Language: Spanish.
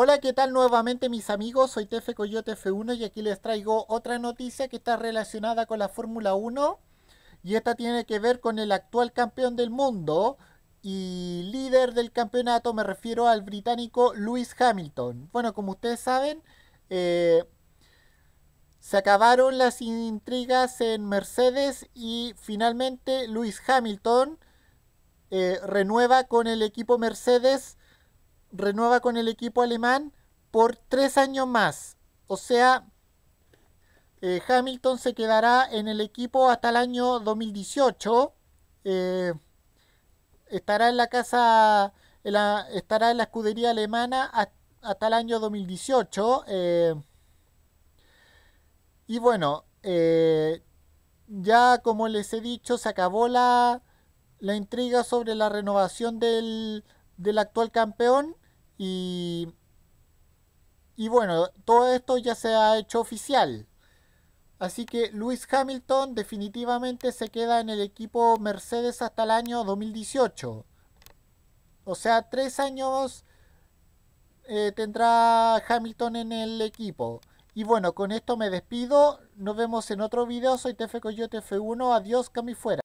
Hola, ¿qué tal nuevamente mis amigos? Soy Tefe Coyote F1 y aquí les traigo otra noticia que está relacionada con la Fórmula 1 y esta tiene que ver con el actual campeón del mundo y líder del campeonato, me refiero al británico Lewis Hamilton. Bueno, como ustedes saben, eh, se acabaron las intrigas en Mercedes y finalmente Lewis Hamilton eh, renueva con el equipo Mercedes renueva con el equipo alemán por tres años más. O sea, eh, Hamilton se quedará en el equipo hasta el año 2018. Eh, estará en la casa, estará en la escudería alemana hasta, el año 2018. Eh, y bueno, ya como les he dicho, se acabó la, la intriga sobre la renovación del, del actual campeón y, y bueno, todo esto ya se ha hecho oficial. Así que Luis Hamilton definitivamente se queda en el equipo Mercedes hasta el año 2018. O sea, tres años eh, tendrá Hamilton en el equipo. Y bueno, con esto me despido. Nos vemos en otro video. Soy tf Coyote F1. Adiós, Cami fuera.